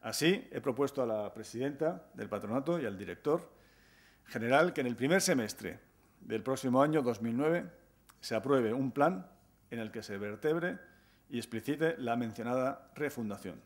Así, he propuesto a la presidenta del patronato y al director general que en el primer semestre del próximo año 2009 se apruebe un plan en el que se vertebre y explicite la mencionada refundación.